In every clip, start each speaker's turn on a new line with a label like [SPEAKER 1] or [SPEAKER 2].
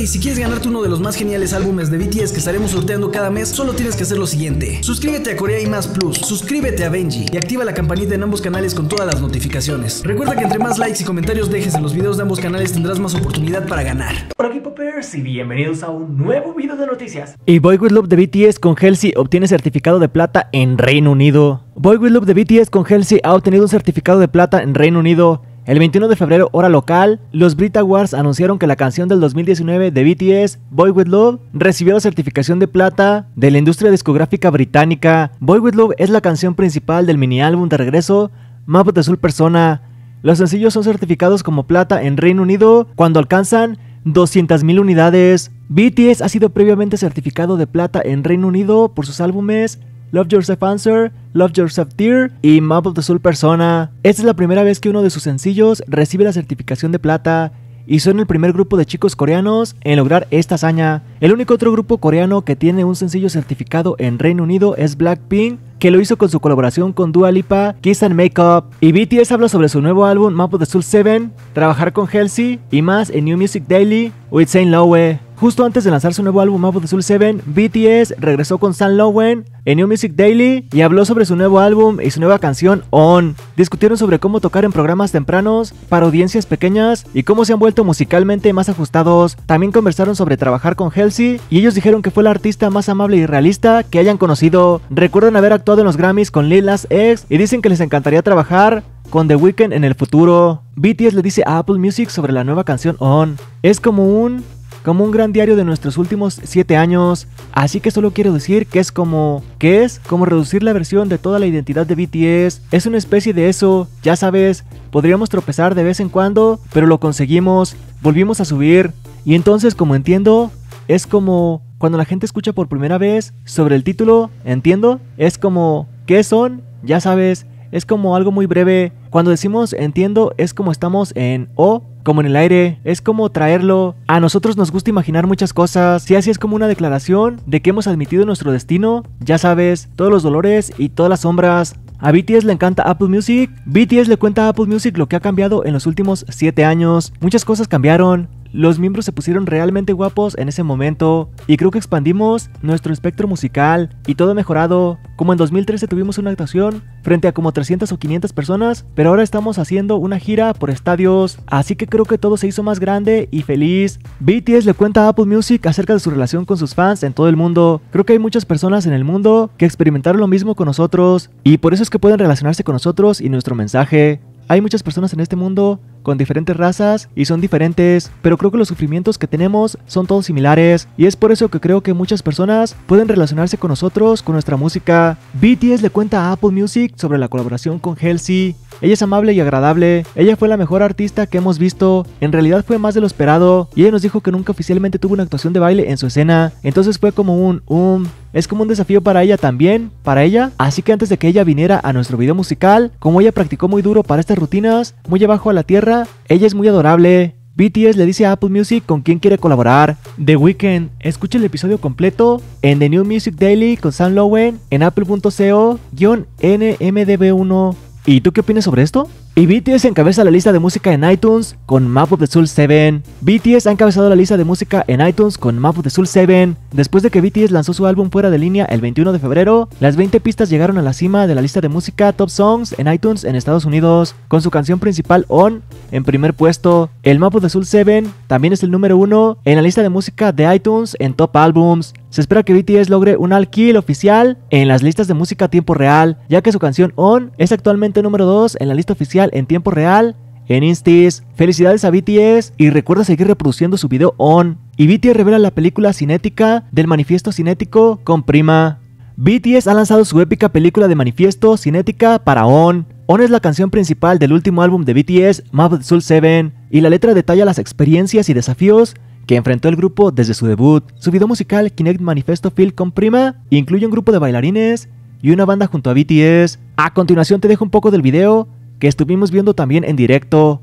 [SPEAKER 1] Y si quieres ganarte uno de los más geniales álbumes de BTS que estaremos sorteando cada mes, solo tienes que hacer lo siguiente. Suscríbete a Corea y Más Plus, suscríbete a Benji y activa la campanita en ambos canales con todas las notificaciones. Recuerda que entre más likes y comentarios dejes en los videos de ambos canales tendrás más oportunidad para ganar. Por aquí popers y bienvenidos a un nuevo video de noticias. Y Boy With Love de BTS con Halsey obtiene certificado de plata en Reino Unido. Boy With Love de BTS con Halsey ha obtenido un certificado de plata en Reino Unido. El 21 de febrero, hora local, los Brit Awards anunciaron que la canción del 2019 de BTS, Boy With Love, recibió la certificación de plata de la industria discográfica británica. Boy With Love es la canción principal del mini álbum de regreso Map de Azul Persona. Los sencillos son certificados como plata en Reino Unido cuando alcanzan 200.000 unidades. BTS ha sido previamente certificado de plata en Reino Unido por sus álbumes Love Yourself Answer, Love Yourself Tear y Map of the Soul Persona. Esta es la primera vez que uno de sus sencillos recibe la certificación de plata y son el primer grupo de chicos coreanos en lograr esta hazaña. El único otro grupo coreano que tiene un sencillo certificado en Reino Unido es Blackpink, que lo hizo con su colaboración con Dua Lipa, Kiss and Makeup. Y BTS habla sobre su nuevo álbum Map of the Soul 7, trabajar con Halsey y más en New Music Daily with Saint Lowe. Justo antes de lanzar su nuevo álbum Mouth the Soul 7, BTS regresó con Sam Lowen en New Music Daily y habló sobre su nuevo álbum y su nueva canción On. Discutieron sobre cómo tocar en programas tempranos para audiencias pequeñas y cómo se han vuelto musicalmente más ajustados. También conversaron sobre trabajar con Halsey y ellos dijeron que fue la artista más amable y realista que hayan conocido. Recuerdan haber actuado en los Grammys con Lil Nas X y dicen que les encantaría trabajar con The Weeknd en el futuro. BTS le dice a Apple Music sobre la nueva canción On. Es como un como un gran diario de nuestros últimos 7 años, así que solo quiero decir que es como... ¿Qué es como reducir la versión de toda la identidad de BTS, es una especie de eso, ya sabes, podríamos tropezar de vez en cuando, pero lo conseguimos, volvimos a subir, y entonces como entiendo, es como... Cuando la gente escucha por primera vez sobre el título, entiendo, es como... ¿Qué son? Ya sabes, es como algo muy breve. Cuando decimos entiendo es como estamos en O como en el aire, es como traerlo. A nosotros nos gusta imaginar muchas cosas, si así es como una declaración de que hemos admitido nuestro destino, ya sabes, todos los dolores y todas las sombras, a BTS le encanta Apple Music. BTS le cuenta a Apple Music lo que ha cambiado en los últimos 7 años. Muchas cosas cambiaron. Los miembros se pusieron realmente guapos en ese momento y creo que expandimos nuestro espectro musical y todo mejorado. Como en 2013 tuvimos una actuación frente a como 300 o 500 personas, pero ahora estamos haciendo una gira por estadios, así que creo que todo se hizo más grande y feliz. BTS le cuenta a Apple Music acerca de su relación con sus fans en todo el mundo. Creo que hay muchas personas en el mundo que experimentaron lo mismo con nosotros y por eso es que pueden relacionarse con nosotros y nuestro mensaje. Hay muchas personas en este mundo con diferentes razas y son diferentes, pero creo que los sufrimientos que tenemos son todos similares y es por eso que creo que muchas personas pueden relacionarse con nosotros, con nuestra música. BTS le cuenta a Apple Music sobre la colaboración con Halsey. Ella es amable y agradable, ella fue la mejor artista que hemos visto, en realidad fue más de lo esperado y ella nos dijo que nunca oficialmente tuvo una actuación de baile en su escena, entonces fue como un Un... Es como un desafío para ella también, para ella. Así que antes de que ella viniera a nuestro video musical, como ella practicó muy duro para estas rutinas, muy abajo a la tierra, ella es muy adorable. BTS le dice a Apple Music con quién quiere colaborar. The Weeknd, escuche el episodio completo en The New Music Daily con Sam Lowen en apple.co-nmdb1. ¿Y tú qué opinas sobre esto? Y BTS encabeza la lista de música en iTunes con Map of the Soul 7. BTS ha encabezado la lista de música en iTunes con Map of the Soul 7. Después de que BTS lanzó su álbum fuera de línea el 21 de febrero, las 20 pistas llegaron a la cima de la lista de música Top Songs en iTunes en Estados Unidos, con su canción principal On en primer puesto. El Map of the Soul 7 también es el número 1 en la lista de música de iTunes en Top Albums. Se espera que BTS logre un alquil oficial en las listas de música a tiempo real, ya que su canción On es actualmente número 2 en la lista oficial en tiempo real en Instis. Felicidades a BTS y recuerda seguir reproduciendo su video on. Y BTS revela la película cinética del manifiesto cinético con Prima. BTS ha lanzado su épica película de manifiesto cinética para On. On es la canción principal del último álbum de BTS, Map Soul 7, y la letra detalla las experiencias y desafíos que enfrentó el grupo desde su debut. Su video musical Kinect Manifesto Feel con Prima incluye un grupo de bailarines y una banda junto a BTS. A continuación te dejo un poco del video que estuvimos viendo también en directo.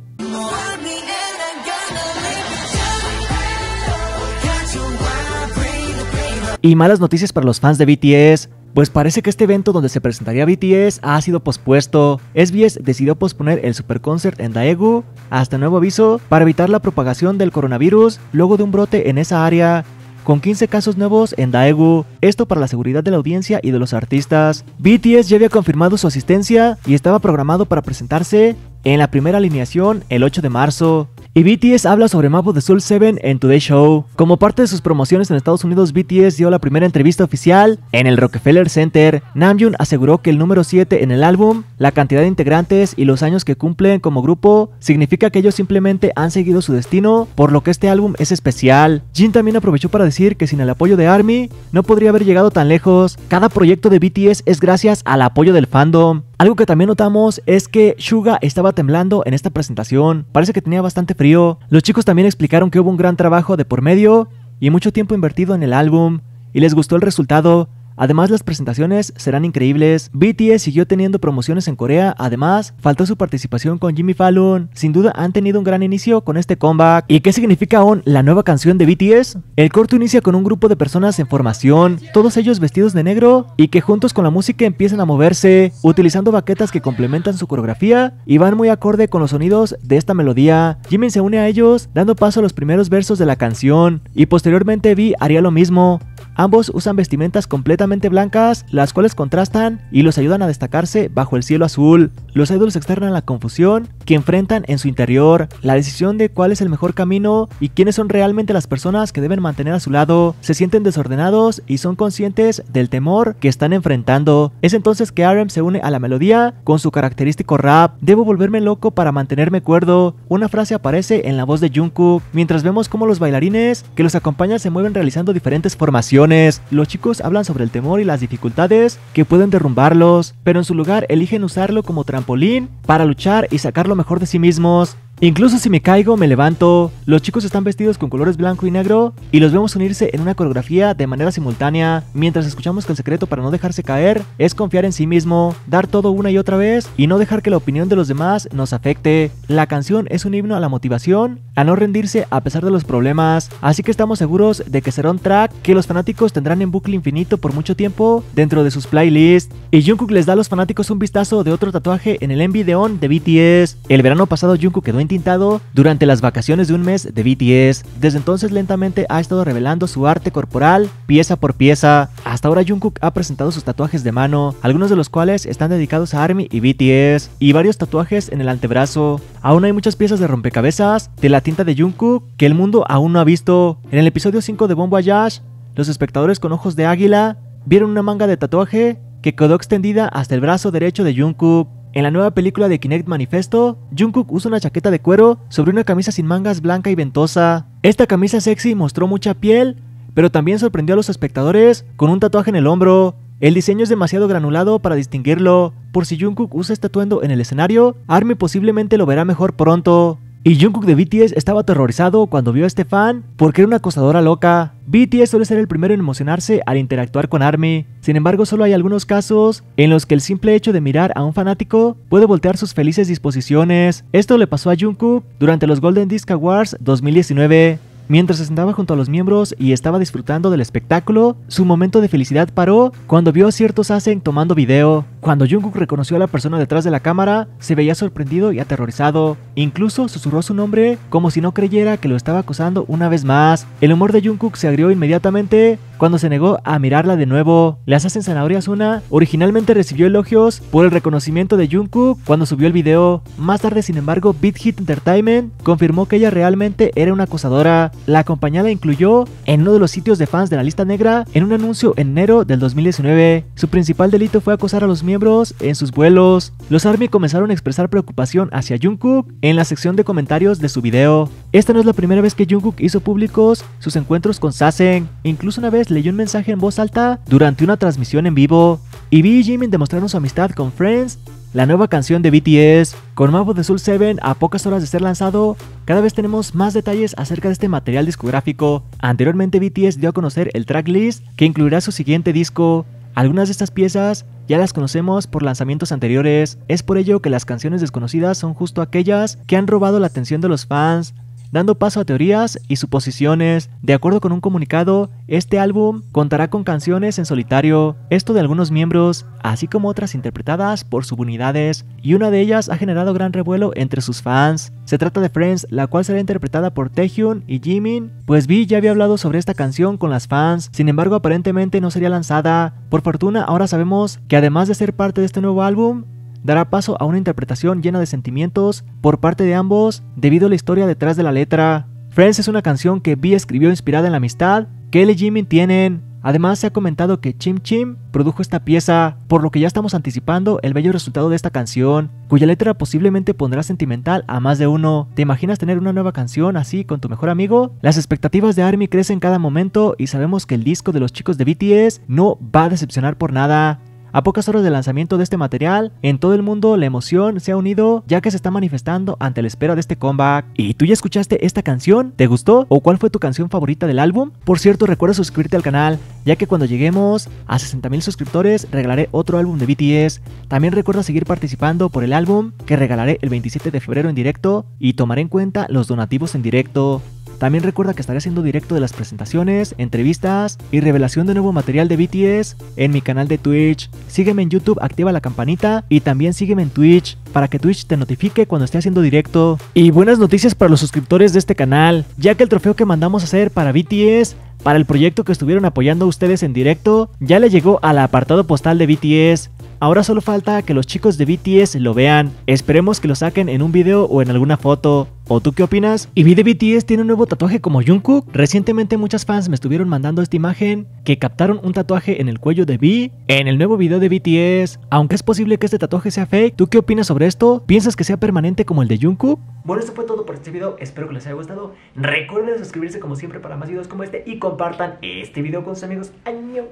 [SPEAKER 1] Y malas noticias para los fans de BTS, pues parece que este evento donde se presentaría BTS ha sido pospuesto. SBS decidió posponer el superconcert en Daegu hasta nuevo aviso para evitar la propagación del coronavirus luego de un brote en esa área con 15 casos nuevos en Daegu. Esto para la seguridad de la audiencia y de los artistas. BTS ya había confirmado su asistencia y estaba programado para presentarse en la primera alineación el 8 de marzo. Y BTS habla sobre Mapo de Soul 7 en Today Show. Como parte de sus promociones en Estados Unidos, BTS dio la primera entrevista oficial en el Rockefeller Center. Namjoon aseguró que el número 7 en el álbum, la cantidad de integrantes y los años que cumplen como grupo, significa que ellos simplemente han seguido su destino, por lo que este álbum es especial. Jin también aprovechó para decir que sin el apoyo de ARMY no podría haber llegado tan lejos. Cada proyecto de BTS es gracias al apoyo del fandom. Algo que también notamos es que Suga estaba temblando en esta presentación, parece que tenía bastante frío. Los chicos también explicaron que hubo un gran trabajo de por medio y mucho tiempo invertido en el álbum, y les gustó el resultado, Además, las presentaciones serán increíbles. BTS siguió teniendo promociones en Corea. Además, faltó su participación con Jimmy Fallon. Sin duda, han tenido un gran inicio con este comeback. ¿Y qué significa aún la nueva canción de BTS? El corto inicia con un grupo de personas en formación, todos ellos vestidos de negro y que juntos con la música empiezan a moverse, utilizando baquetas que complementan su coreografía y van muy acorde con los sonidos de esta melodía. Jimmy se une a ellos, dando paso a los primeros versos de la canción, y posteriormente Vi haría lo mismo, Ambos usan vestimentas completamente blancas, las cuales contrastan y los ayudan a destacarse bajo el cielo azul. Los idols externan la confusión que enfrentan en su interior, la decisión de cuál es el mejor camino y quiénes son realmente las personas que deben mantener a su lado, se sienten desordenados y son conscientes del temor que están enfrentando. Es entonces que Aram se une a la melodía con su característico rap, debo volverme loco para mantenerme cuerdo. Una frase aparece en la voz de Jungkook, mientras vemos cómo los bailarines que los acompañan se mueven realizando diferentes formaciones. Los chicos hablan sobre el temor y las dificultades que pueden derrumbarlos, pero en su lugar eligen usarlo como trampolín para luchar y sacarlo mejor de sí mismos, Incluso si me caigo, me levanto. Los chicos están vestidos con colores blanco y negro y los vemos unirse en una coreografía de manera simultánea, mientras escuchamos que el secreto para no dejarse caer es confiar en sí mismo, dar todo una y otra vez y no dejar que la opinión de los demás nos afecte. La canción es un himno a la motivación, a no rendirse a pesar de los problemas, así que estamos seguros de que será un track que los fanáticos tendrán en bucle infinito por mucho tiempo dentro de sus playlists. Y Jungkook les da a los fanáticos un vistazo de otro tatuaje en el MV de On BTS. El verano pasado Jungkook quedó en pintado durante las vacaciones de un mes de BTS. Desde entonces lentamente ha estado revelando su arte corporal pieza por pieza. Hasta ahora Jungkook ha presentado sus tatuajes de mano, algunos de los cuales están dedicados a ARMY y BTS, y varios tatuajes en el antebrazo. Aún hay muchas piezas de rompecabezas de la tinta de Jungkook que el mundo aún no ha visto. En el episodio 5 de bombo Yash, los espectadores con ojos de águila vieron una manga de tatuaje que quedó extendida hasta el brazo derecho de Jungkook. En la nueva película de Kinect Manifesto, Jungkook usa una chaqueta de cuero sobre una camisa sin mangas blanca y ventosa. Esta camisa sexy mostró mucha piel, pero también sorprendió a los espectadores con un tatuaje en el hombro. El diseño es demasiado granulado para distinguirlo, por si Jungkook usa este atuendo en el escenario, Army posiblemente lo verá mejor pronto. Y Jungkook de BTS estaba aterrorizado cuando vio a este fan porque era una acosadora loca. BTS suele ser el primero en emocionarse al interactuar con ARMY, sin embargo solo hay algunos casos en los que el simple hecho de mirar a un fanático puede voltear sus felices disposiciones. Esto le pasó a Jungkook durante los Golden Disc Awards 2019. Mientras se sentaba junto a los miembros y estaba disfrutando del espectáculo, su momento de felicidad paró cuando vio a ciertos hacen tomando video. Cuando Jungkook reconoció a la persona detrás de la cámara, se veía sorprendido y aterrorizado. Incluso susurró su nombre como si no creyera que lo estaba acosando una vez más. El humor de Jungkook se agrió inmediatamente cuando se negó a mirarla de nuevo. Le hacen Zanahoria una... originalmente recibió elogios por el reconocimiento de Jungkook cuando subió el video. Más tarde, sin embargo, Beat Hit Entertainment confirmó que ella realmente era una acosadora. La compañía la incluyó en uno de los sitios de fans de la lista negra en un anuncio en enero del 2019. Su principal delito fue acosar a los miembros miembros en sus vuelos. Los ARMY comenzaron a expresar preocupación hacia Jungkook en la sección de comentarios de su video. Esta no es la primera vez que Jungkook hizo públicos sus encuentros con Sasen, incluso una vez leyó un mensaje en voz alta durante una transmisión en vivo. Y Vi y Jimin demostraron su amistad con Friends la nueva canción de BTS. Con Mavo de Soul 7 a pocas horas de ser lanzado, cada vez tenemos más detalles acerca de este material discográfico. Anteriormente BTS dio a conocer el tracklist que incluirá su siguiente disco. Algunas de estas piezas ya las conocemos por lanzamientos anteriores, es por ello que las canciones desconocidas son justo aquellas que han robado la atención de los fans, dando paso a teorías y suposiciones. De acuerdo con un comunicado, este álbum contará con canciones en solitario, esto de algunos miembros, así como otras interpretadas por subunidades, y una de ellas ha generado gran revuelo entre sus fans. Se trata de Friends, la cual será interpretada por Taehyun y Jimin, pues Vi ya había hablado sobre esta canción con las fans, sin embargo aparentemente no sería lanzada. Por fortuna ahora sabemos que además de ser parte de este nuevo álbum, dará paso a una interpretación llena de sentimientos por parte de ambos debido a la historia detrás de la letra. Friends es una canción que B escribió inspirada en la amistad que él y Jimmy tienen. Además se ha comentado que Chim Chim produjo esta pieza, por lo que ya estamos anticipando el bello resultado de esta canción, cuya letra posiblemente pondrá sentimental a más de uno. ¿Te imaginas tener una nueva canción así con tu mejor amigo? Las expectativas de ARMY crecen cada momento y sabemos que el disco de los chicos de BTS no va a decepcionar por nada. A pocas horas del lanzamiento de este material, en todo el mundo la emoción se ha unido ya que se está manifestando ante la espera de este comeback. ¿Y tú ya escuchaste esta canción? ¿Te gustó? ¿O cuál fue tu canción favorita del álbum? Por cierto, recuerda suscribirte al canal, ya que cuando lleguemos a 60.000 suscriptores regalaré otro álbum de BTS. También recuerda seguir participando por el álbum que regalaré el 27 de febrero en directo y tomaré en cuenta los donativos en directo. También recuerda que estaré haciendo directo de las presentaciones, entrevistas y revelación de nuevo material de BTS en mi canal de Twitch. Sígueme en YouTube, activa la campanita y también sígueme en Twitch para que Twitch te notifique cuando esté haciendo directo. Y buenas noticias para los suscriptores de este canal, ya que el trofeo que mandamos a hacer para BTS para el proyecto que estuvieron apoyando ustedes en directo, ya le llegó al apartado postal de BTS. Ahora solo falta que los chicos de BTS lo vean. Esperemos que lo saquen en un video o en alguna foto. ¿O tú qué opinas? Y vi de BTS tiene un nuevo tatuaje como Jungkook. Recientemente muchas fans me estuvieron mandando esta imagen que captaron un tatuaje en el cuello de V en el nuevo video de BTS. Aunque es posible que este tatuaje sea fake, ¿tú qué opinas sobre esto? ¿Piensas que sea permanente como el de Jungkook? Bueno, eso fue todo por este video, espero que les haya gustado. Recuerden suscribirse como siempre para más videos como este y compartan este video con sus amigos. ¡Año!